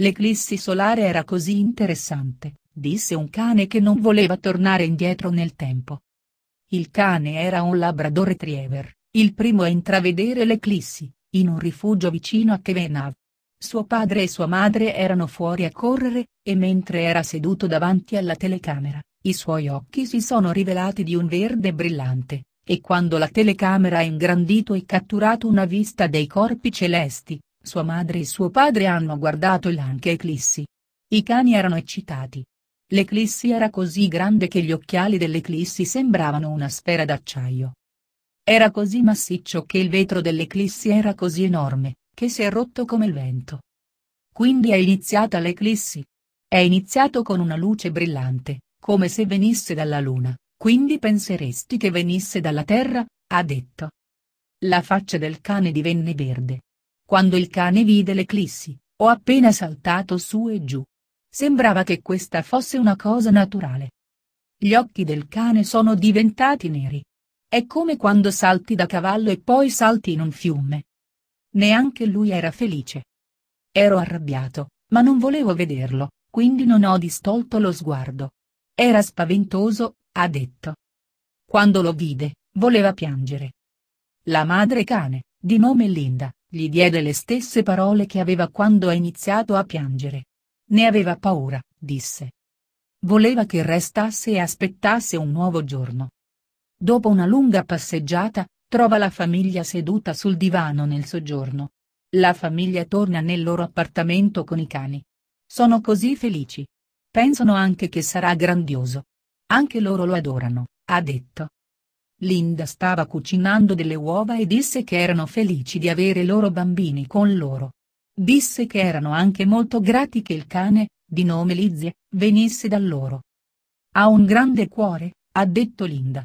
L'eclissi solare era così interessante, disse un cane che non voleva tornare indietro nel tempo. Il cane era un labrador retriever, il primo a intravedere l'eclissi, in un rifugio vicino a Kevenav. Suo padre e sua madre erano fuori a correre, e mentre era seduto davanti alla telecamera, i suoi occhi si sono rivelati di un verde brillante, e quando la telecamera ha ingrandito e catturato una vista dei corpi celesti, sua madre e suo padre hanno guardato l'anche Eclissi. I cani erano eccitati. L'eclissi era così grande che gli occhiali dell'eclissi sembravano una sfera d'acciaio. Era così massiccio che il vetro dell'eclissi era così enorme, che si è rotto come il vento. Quindi è iniziata l'eclissi. È iniziato con una luce brillante, come se venisse dalla luna, quindi penseresti che venisse dalla terra, ha detto. La faccia del cane divenne verde. Quando il cane vide l'eclissi, ho appena saltato su e giù. Sembrava che questa fosse una cosa naturale. Gli occhi del cane sono diventati neri. È come quando salti da cavallo e poi salti in un fiume. Neanche lui era felice. Ero arrabbiato, ma non volevo vederlo, quindi non ho distolto lo sguardo. Era spaventoso, ha detto. Quando lo vide, voleva piangere. La madre cane, di nome Linda, gli diede le stesse parole che aveva quando ha iniziato a piangere. Ne aveva paura, disse. Voleva che restasse e aspettasse un nuovo giorno. Dopo una lunga passeggiata, trova la famiglia seduta sul divano nel soggiorno. La famiglia torna nel loro appartamento con i cani. Sono così felici. Pensano anche che sarà grandioso. Anche loro lo adorano, ha detto. Linda stava cucinando delle uova e disse che erano felici di avere loro bambini con loro. Disse che erano anche molto grati che il cane, di nome Lizzie, venisse da loro. Ha un grande cuore, ha detto Linda.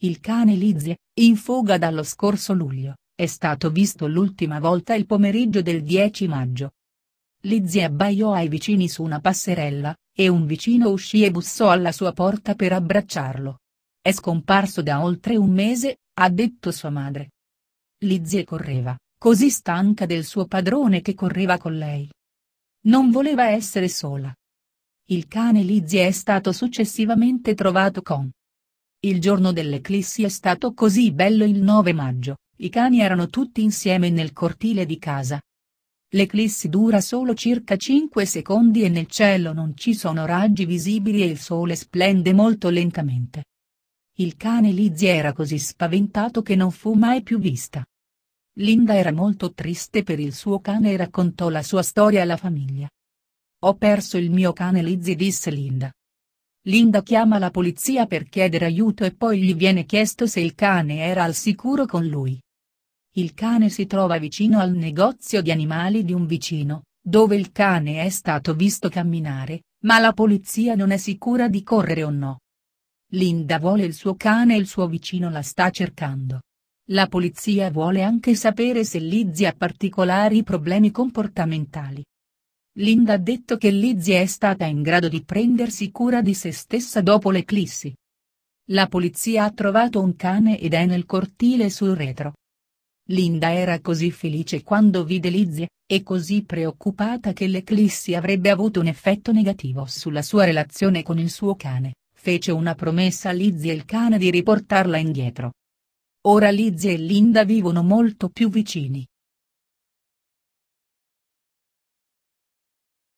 Il cane Lizzie, in fuga dallo scorso luglio, è stato visto l'ultima volta il pomeriggio del 10 maggio. Lizzie abbaiò ai vicini su una passerella, e un vicino uscì e bussò alla sua porta per abbracciarlo. È scomparso da oltre un mese, ha detto sua madre. Lizzie correva, così stanca del suo padrone che correva con lei. Non voleva essere sola. Il cane Lizzie è stato successivamente trovato con. Il giorno dell'eclissi è stato così bello il 9 maggio, i cani erano tutti insieme nel cortile di casa. L'eclissi dura solo circa 5 secondi e nel cielo non ci sono raggi visibili e il sole splende molto lentamente. Il cane Lizzie era così spaventato che non fu mai più vista. Linda era molto triste per il suo cane e raccontò la sua storia alla famiglia. Ho perso il mio cane Lizzie disse Linda. Linda chiama la polizia per chiedere aiuto e poi gli viene chiesto se il cane era al sicuro con lui. Il cane si trova vicino al negozio di animali di un vicino, dove il cane è stato visto camminare, ma la polizia non è sicura di correre o no. Linda vuole il suo cane e il suo vicino la sta cercando. La polizia vuole anche sapere se Lizzie ha particolari problemi comportamentali. Linda ha detto che Lizzie è stata in grado di prendersi cura di se stessa dopo l'eclissi. La polizia ha trovato un cane ed è nel cortile sul retro. Linda era così felice quando vide Lizzie, e così preoccupata che l'eclissi avrebbe avuto un effetto negativo sulla sua relazione con il suo cane fece una promessa a Lizzie e il cane di riportarla indietro. Ora Lizzie e Linda vivono molto più vicini.